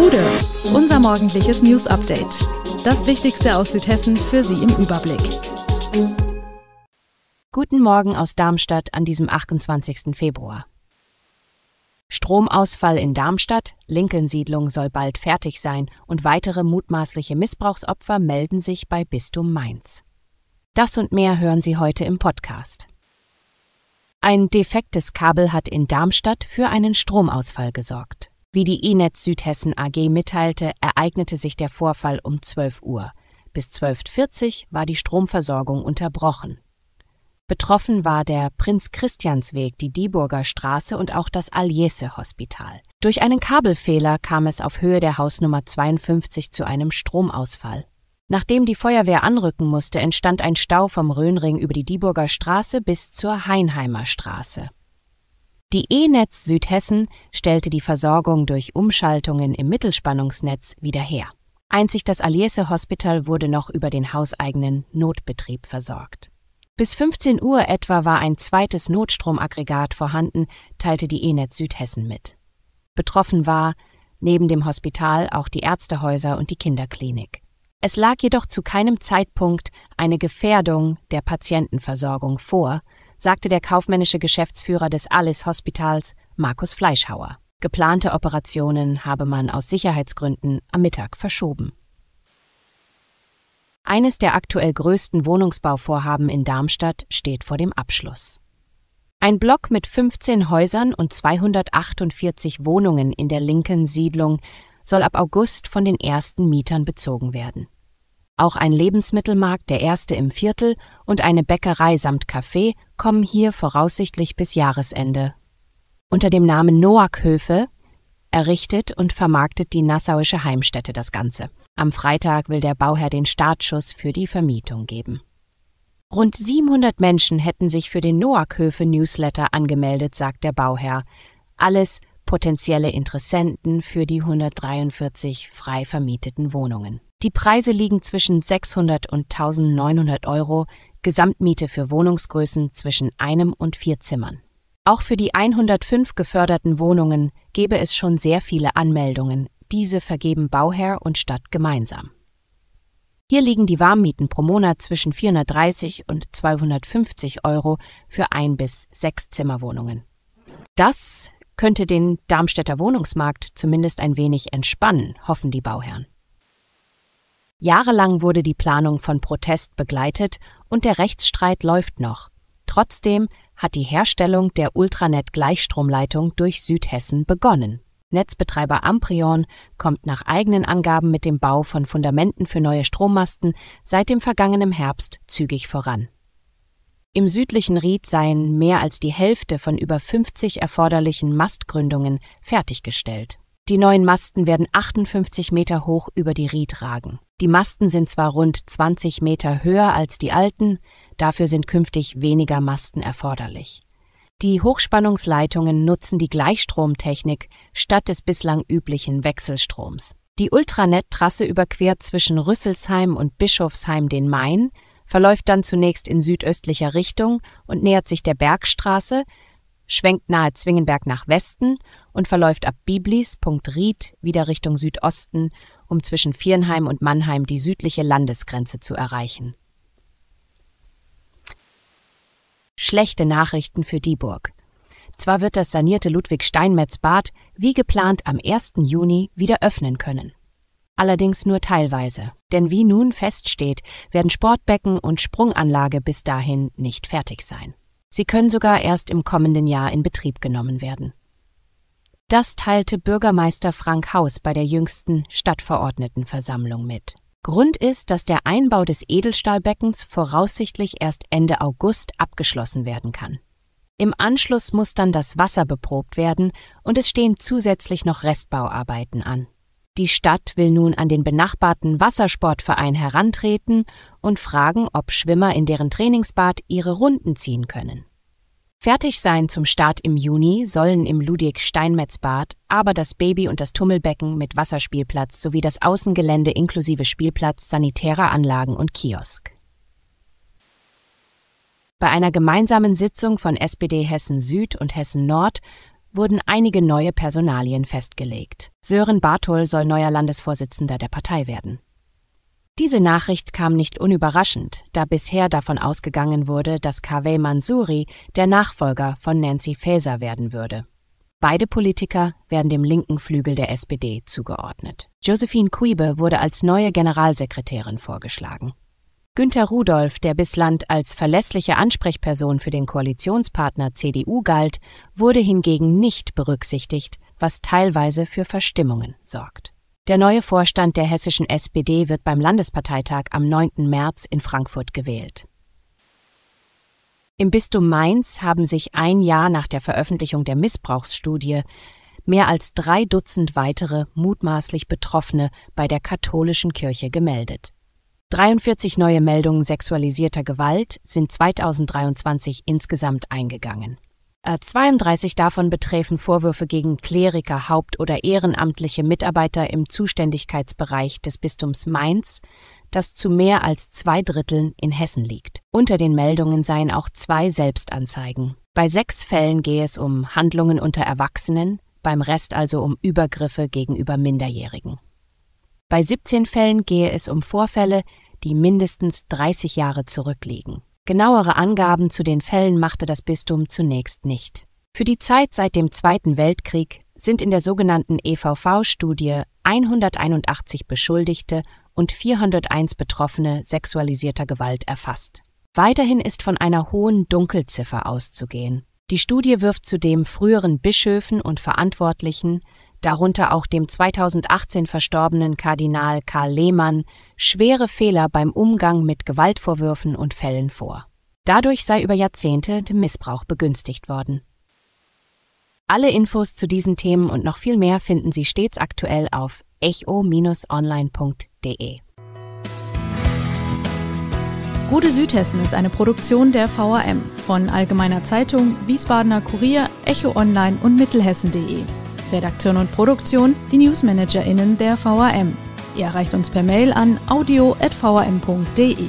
Hude, unser morgendliches News Update. Das Wichtigste aus Südhessen für Sie im Überblick. Guten Morgen aus Darmstadt an diesem 28. Februar. Stromausfall in Darmstadt, Lincoln-Siedlung soll bald fertig sein und weitere mutmaßliche Missbrauchsopfer melden sich bei Bistum Mainz. Das und mehr hören Sie heute im Podcast. Ein defektes Kabel hat in Darmstadt für einen Stromausfall gesorgt. Wie die Enetz Südhessen AG mitteilte, ereignete sich der Vorfall um 12 Uhr. Bis 12.40 Uhr war die Stromversorgung unterbrochen. Betroffen war der Prinz-Christiansweg, die Dieburger Straße und auch das Aljese-Hospital. Durch einen Kabelfehler kam es auf Höhe der Hausnummer 52 zu einem Stromausfall. Nachdem die Feuerwehr anrücken musste, entstand ein Stau vom Rhönring über die Dieburger Straße bis zur Heinheimer Straße. Die E-Netz Südhessen stellte die Versorgung durch Umschaltungen im Mittelspannungsnetz wieder her. Einzig das Aliese Hospital wurde noch über den hauseigenen Notbetrieb versorgt. Bis 15 Uhr etwa war ein zweites Notstromaggregat vorhanden, teilte die E-Netz Südhessen mit. Betroffen war neben dem Hospital auch die Ärztehäuser und die Kinderklinik. Es lag jedoch zu keinem Zeitpunkt eine Gefährdung der Patientenversorgung vor, sagte der kaufmännische Geschäftsführer des Alice Hospitals, Markus Fleischhauer. Geplante Operationen habe man aus Sicherheitsgründen am Mittag verschoben. Eines der aktuell größten Wohnungsbauvorhaben in Darmstadt steht vor dem Abschluss. Ein Block mit 15 Häusern und 248 Wohnungen in der linken Siedlung soll ab August von den ersten Mietern bezogen werden. Auch ein Lebensmittelmarkt, der erste im Viertel, und eine Bäckerei samt Café kommen hier voraussichtlich bis Jahresende. Unter dem Namen Noakhöfe errichtet und vermarktet die Nassauische Heimstätte das Ganze. Am Freitag will der Bauherr den Startschuss für die Vermietung geben. Rund 700 Menschen hätten sich für den Noakhöfe Newsletter angemeldet, sagt der Bauherr. Alles potenzielle Interessenten für die 143 frei vermieteten Wohnungen. Die Preise liegen zwischen 600 und 1900 Euro, Gesamtmiete für Wohnungsgrößen zwischen einem und vier Zimmern. Auch für die 105 geförderten Wohnungen gäbe es schon sehr viele Anmeldungen, diese vergeben Bauherr und Stadt gemeinsam. Hier liegen die Warmmieten pro Monat zwischen 430 und 250 Euro für ein bis sechs Zimmerwohnungen. Das könnte den Darmstädter Wohnungsmarkt zumindest ein wenig entspannen, hoffen die Bauherren. Jahrelang wurde die Planung von Protest begleitet und der Rechtsstreit läuft noch. Trotzdem hat die Herstellung der Ultranet-Gleichstromleitung durch Südhessen begonnen. Netzbetreiber Amprion kommt nach eigenen Angaben mit dem Bau von Fundamenten für neue Strommasten seit dem vergangenen Herbst zügig voran. Im südlichen Ried seien mehr als die Hälfte von über 50 erforderlichen Mastgründungen fertiggestellt. Die neuen Masten werden 58 Meter hoch über die Ried ragen. Die Masten sind zwar rund 20 Meter höher als die alten, dafür sind künftig weniger Masten erforderlich. Die Hochspannungsleitungen nutzen die Gleichstromtechnik statt des bislang üblichen Wechselstroms. Die Ultranet-Trasse überquert zwischen Rüsselsheim und Bischofsheim den Main, verläuft dann zunächst in südöstlicher Richtung und nähert sich der Bergstraße, schwenkt nahe Zwingenberg nach Westen und verläuft ab Biblis, Punkt wieder Richtung Südosten um zwischen Viernheim und Mannheim die südliche Landesgrenze zu erreichen. Schlechte Nachrichten für Dieburg. Zwar wird das sanierte Ludwig-Steinmetz-Bad wie geplant am 1. Juni wieder öffnen können. Allerdings nur teilweise, denn wie nun feststeht, werden Sportbecken und Sprunganlage bis dahin nicht fertig sein. Sie können sogar erst im kommenden Jahr in Betrieb genommen werden. Das teilte Bürgermeister Frank Haus bei der jüngsten Stadtverordnetenversammlung mit. Grund ist, dass der Einbau des Edelstahlbeckens voraussichtlich erst Ende August abgeschlossen werden kann. Im Anschluss muss dann das Wasser beprobt werden und es stehen zusätzlich noch Restbauarbeiten an. Die Stadt will nun an den benachbarten Wassersportverein herantreten und fragen, ob Schwimmer in deren Trainingsbad ihre Runden ziehen können. Fertig sein zum Start im Juni sollen im Ludwig-Steinmetz-Bad aber das Baby- und das Tummelbecken mit Wasserspielplatz sowie das Außengelände inklusive Spielplatz, sanitärer Anlagen und Kiosk. Bei einer gemeinsamen Sitzung von SPD Hessen Süd und Hessen Nord wurden einige neue Personalien festgelegt. Sören Barthol soll neuer Landesvorsitzender der Partei werden. Diese Nachricht kam nicht unüberraschend, da bisher davon ausgegangen wurde, dass Kaveh Mansouri der Nachfolger von Nancy Faeser werden würde. Beide Politiker werden dem linken Flügel der SPD zugeordnet. Josephine Quibe wurde als neue Generalsekretärin vorgeschlagen. Günter Rudolph, der bislang als verlässliche Ansprechperson für den Koalitionspartner CDU galt, wurde hingegen nicht berücksichtigt, was teilweise für Verstimmungen sorgt. Der neue Vorstand der hessischen SPD wird beim Landesparteitag am 9. März in Frankfurt gewählt. Im Bistum Mainz haben sich ein Jahr nach der Veröffentlichung der Missbrauchsstudie mehr als drei Dutzend weitere mutmaßlich Betroffene bei der katholischen Kirche gemeldet. 43 neue Meldungen sexualisierter Gewalt sind 2023 insgesamt eingegangen. 32 äh, davon betreffen Vorwürfe gegen Kleriker, Haupt- oder ehrenamtliche Mitarbeiter im Zuständigkeitsbereich des Bistums Mainz, das zu mehr als zwei Dritteln in Hessen liegt. Unter den Meldungen seien auch zwei Selbstanzeigen. Bei sechs Fällen gehe es um Handlungen unter Erwachsenen, beim Rest also um Übergriffe gegenüber Minderjährigen. Bei 17 Fällen gehe es um Vorfälle, die mindestens 30 Jahre zurückliegen. Genauere Angaben zu den Fällen machte das Bistum zunächst nicht. Für die Zeit seit dem Zweiten Weltkrieg sind in der sogenannten EVV-Studie 181 Beschuldigte und 401 Betroffene sexualisierter Gewalt erfasst. Weiterhin ist von einer hohen Dunkelziffer auszugehen. Die Studie wirft zudem früheren Bischöfen und Verantwortlichen darunter auch dem 2018 verstorbenen Kardinal Karl Lehmann, schwere Fehler beim Umgang mit Gewaltvorwürfen und Fällen vor. Dadurch sei über Jahrzehnte der Missbrauch begünstigt worden. Alle Infos zu diesen Themen und noch viel mehr finden Sie stets aktuell auf echo-online.de. Gute Südhessen ist eine Produktion der VAM von Allgemeiner Zeitung, Wiesbadener Kurier, Echo Online und Mittelhessen.de. Redaktion und Produktion die Newsmanagerinnen der VAM. Ihr erreicht uns per Mail an audio@vam.de.